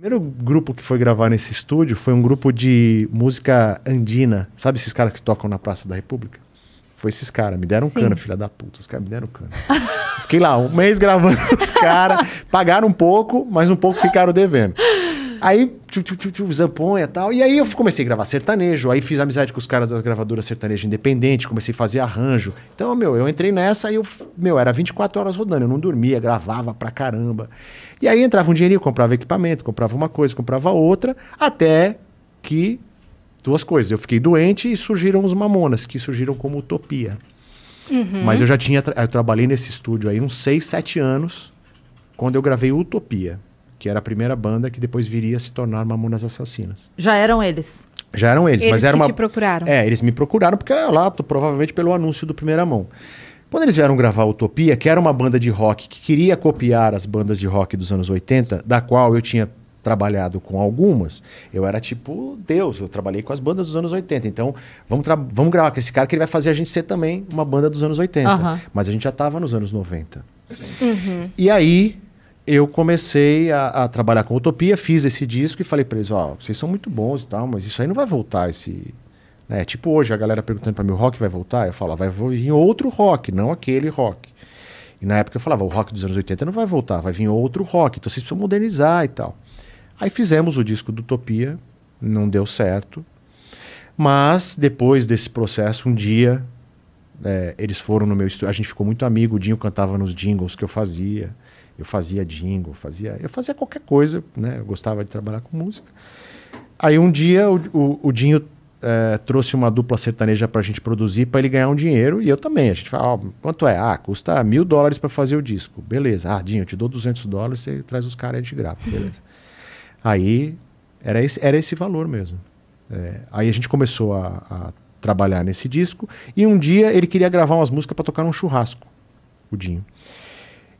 primeiro grupo que foi gravar nesse estúdio foi um grupo de música andina. Sabe esses caras que tocam na Praça da República? Foi esses caras. Me deram Sim. filha da puta. Os caras me deram cano. Fiquei lá um mês gravando os caras. Pagaram um pouco, mas um pouco ficaram devendo. Aí, zamponha e tal. E aí eu comecei a gravar sertanejo, aí fiz amizade com os caras das gravadoras sertanejo independentes comecei a fazer arranjo. Então, meu, eu entrei nessa e eu, meu, era 24 horas rodando, eu não dormia, gravava pra caramba. E aí entrava um dinheirinho, comprava equipamento, comprava uma coisa, comprava outra, até que duas coisas. Eu fiquei doente e surgiram os mamonas, que surgiram como utopia. Uhum. Mas eu já tinha. Eu trabalhei nesse estúdio aí uns 6, 7 anos, quando eu gravei Utopia que era a primeira banda que depois viria a se tornar Mamonas Assassinas. Já eram eles? Já eram eles, eles mas era uma. Eles te procuraram. É, eles me procuraram porque é lá, provavelmente pelo anúncio do Primeira Mão. Quando eles vieram gravar Utopia, que era uma banda de rock que queria copiar as bandas de rock dos anos 80, da qual eu tinha trabalhado com algumas, eu era tipo Deus, eu trabalhei com as bandas dos anos 80. Então, vamos, vamos gravar com esse cara que ele vai fazer a gente ser também uma banda dos anos 80. Uhum. Mas a gente já estava nos anos 90. Uhum. E aí, eu comecei a, a, trabalhar com Utopia, fiz esse disco e falei para eles, ó, oh, vocês são muito bons e tal, mas isso aí não vai voltar esse... Né? Tipo hoje, a galera perguntando para mim, o rock vai voltar? Eu falo, vai vir outro rock, não aquele rock. E na época eu falava, o rock dos anos 80 não vai voltar, vai vir outro rock, então vocês precisam modernizar e tal. Aí fizemos o disco do Utopia, não deu certo, mas depois desse processo, um dia... É, eles foram no meu estúdio, a gente ficou muito amigo, o Dinho cantava nos jingles que eu fazia. Eu fazia jingle, fazia, eu fazia qualquer coisa, né? Eu gostava de trabalhar com música. Aí um dia o, o, o Dinho é, trouxe uma dupla sertaneja para a gente produzir para ele ganhar um dinheiro e eu também. A gente fala, oh, quanto é? Ah, custa mil dólares para fazer o disco. Beleza, ah, Dinho, eu te dou 200 dólares, você traz os caras de grava. Beleza. aí era esse, era esse valor mesmo. É, aí a gente começou a, a, trabalhar nesse disco e um dia ele queria gravar umas músicas para tocar num churrasco, o Dinho.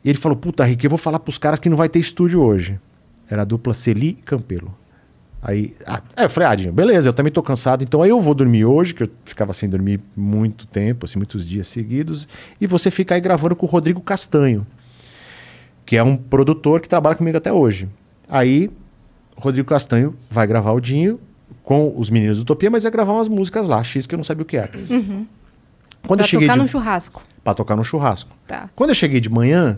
E ele falou: Puta, Rick, eu vou falar pros caras que não vai ter estúdio hoje. Era a dupla Celi e Campelo. Aí, ah, é, eu falei, ah, Dinho, beleza, eu também tô cansado, então aí eu vou dormir hoje, que eu ficava sem dormir muito tempo, assim, muitos dias seguidos, e você fica aí gravando com o Rodrigo Castanho, que é um produtor que trabalha comigo até hoje. Aí, Rodrigo Castanho vai gravar o Dinho com os meninos do Utopia, mas ia é gravar umas músicas lá, X que eu não sabia o que era. Uhum. Quando pra eu cheguei tocar de... churrasco. Pra tocar no churrasco. Tá. Quando eu cheguei de manhã,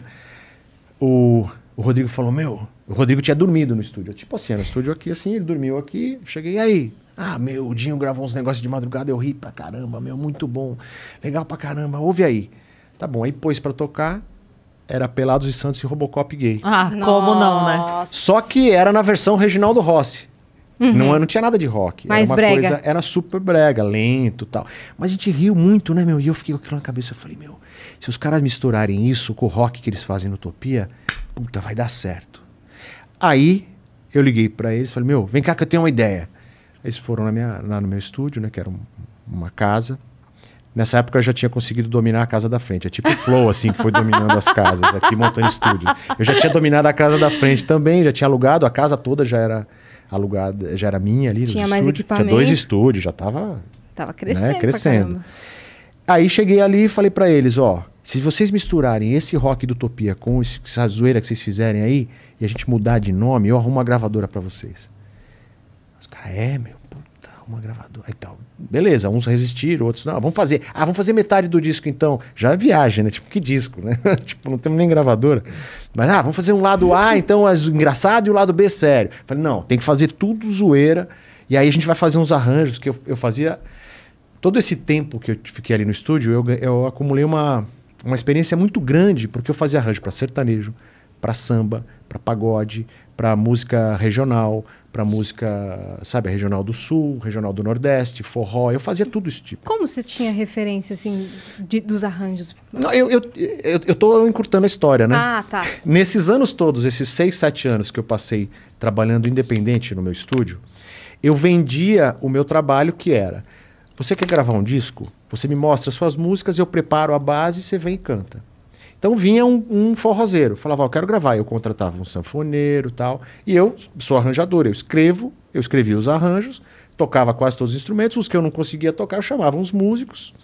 o, o Rodrigo falou, meu... O Rodrigo tinha dormido no estúdio. tipo assim, no estúdio aqui, assim, ele dormiu aqui. Cheguei, aí? Ah, meu, o Dinho gravou uns negócios de madrugada, eu ri pra caramba, meu, muito bom. Legal pra caramba, ouve aí. Tá bom, aí pôs pra tocar, era Pelados e Santos e Robocop gay. Ah, Nossa. como não, né? Só que era na versão Reginaldo Rossi. Uhum. Não, não tinha nada de rock. Mais era brega. Coisa, era super brega, lento tal. Mas a gente riu muito, né, meu? E eu fiquei com aquilo na cabeça. Eu falei, meu, se os caras misturarem isso com o rock que eles fazem no Utopia, puta, vai dar certo. Aí eu liguei para eles falei, meu, vem cá que eu tenho uma ideia. Eles foram na minha, lá no meu estúdio, né? Que era um, uma casa. Nessa época eu já tinha conseguido dominar a casa da frente. É tipo o Flow, assim, que foi dominando as casas aqui, montando estúdio. Eu já tinha dominado a casa da frente também, já tinha alugado, a casa toda já era alugada, já era minha ali. Tinha mais estúdio. equipamento. Tinha dois estúdios, já tava. Tava crescendo. Né, crescendo. Aí cheguei ali e falei para eles: ó, se vocês misturarem esse rock do Utopia com esse, essa zoeira que vocês fizerem aí, e a gente mudar de nome, eu arrumo uma gravadora para vocês. Os caras, é, meu uma gravadora e tal. Beleza, uns resistiram, outros não. Ah, vamos fazer. Ah, vamos fazer metade do disco então. Já é viagem, né? Tipo, que disco, né? tipo, não temos nem gravadora. Mas, ah, vamos fazer um lado A, então, as, engraçado e o lado B sério. Falei, não, tem que fazer tudo zoeira. E aí a gente vai fazer uns arranjos que eu, eu fazia. Todo esse tempo que eu fiquei ali no estúdio, eu, eu acumulei uma, uma experiência muito grande, porque eu fazia arranjo para sertanejo, para samba, para pagode, para música regional, para música, sabe, regional do Sul, regional do Nordeste, forró. Eu fazia tudo esse tipo. Como você tinha referência, assim, de, dos arranjos? Não, eu, eu, eu, eu tô encurtando a história, né? Ah, tá. Nesses anos todos, esses seis, sete anos que eu passei trabalhando independente no meu estúdio, eu vendia o meu trabalho que era... Você quer gravar um disco? Você me mostra suas músicas, eu preparo a base, você vem e canta. Então vinha um, um forrozeiro, falava, eu quero gravar. Eu contratava um sanfoneiro tal. E eu sou arranjador, eu escrevo, eu escrevia os arranjos, tocava quase todos os instrumentos. Os que eu não conseguia tocar, eu chamava uns músicos.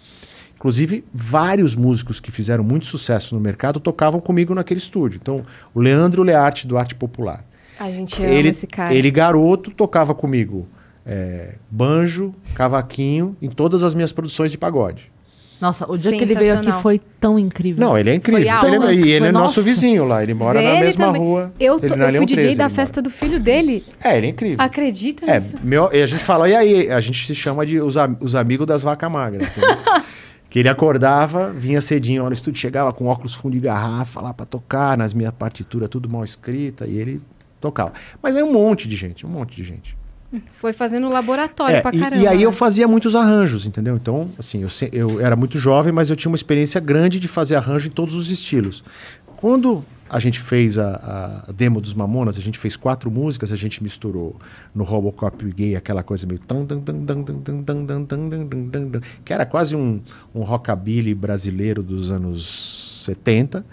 Inclusive, vários músicos que fizeram muito sucesso no mercado tocavam comigo naquele estúdio. Então, o Leandro Learte, do Arte Popular. A gente ama ele, esse cara. Ele, garoto, tocava comigo é, banjo, cavaquinho, em todas as minhas produções de pagode. Nossa, o dia que ele veio aqui foi tão incrível. Não, ele é incrível. Foi ele, é, e ele é nosso vizinho lá, ele mora na mesma também. rua. Eu, tô, eu fui DJ 13, da festa do filho dele. É, ele é incrível. Acredita é, nisso? Meu, e a gente fala, e aí? A gente se chama de os, os amigos das vacas magras. que ele acordava, vinha cedinho lá no estúdio, chegava com óculos fundo de garrafa lá para tocar, nas minhas partituras tudo mal escrita, e ele tocava. Mas é um monte de gente, um monte de gente. Foi fazendo laboratório é, pra caramba. E, aí eu fazia muitos arranjos, entendeu? Então, assim, eu, eu era muito jovem, mas eu tinha uma experiência grande de fazer arranjo em todos os estilos. Quando a gente fez a, a, demo dos Mamonas, a gente fez quatro músicas, a gente misturou no Robocop gay aquela coisa meio que era quase um, um rockabilly brasileiro dos anos 70.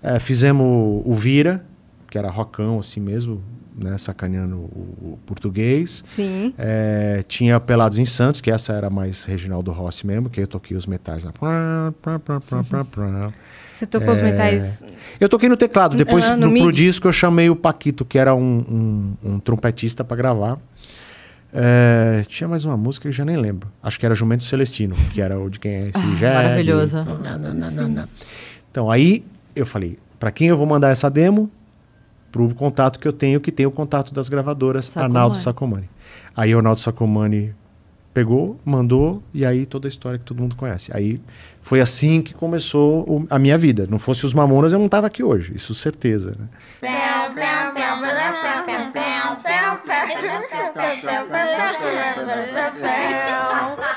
É, fizemos o Vira, que era rockão assim mesmo, né, sacaneando o, o português. Sim. É, tinha Pelados em Santos, que essa era mais Reginaldo Rossi mesmo, que eu toquei os metais lá. Uhum. Você tocou é, os metais? Eu toquei no teclado. Depois, ah, no, no pro disco, eu chamei o Paquito, que era um, um, um trompetista, para gravar. É, tinha mais uma música que eu já nem lembro. Acho que era Jumento Celestino, que era o de quem é ah, esse ah, Maravilhoso. Não, não, não, então, aí eu falei, para quem eu vou mandar essa demo? para o contato que eu tenho, que tem o contato das gravadoras, Sacomani. Arnaldo Sacomani. Aí o Arnaldo Sacomani pegou, mandou, e aí toda a história que todo mundo conhece. Aí foi assim que começou o, a minha vida. Não fosse os Mamonas, eu não estava aqui hoje, isso certeza. Né?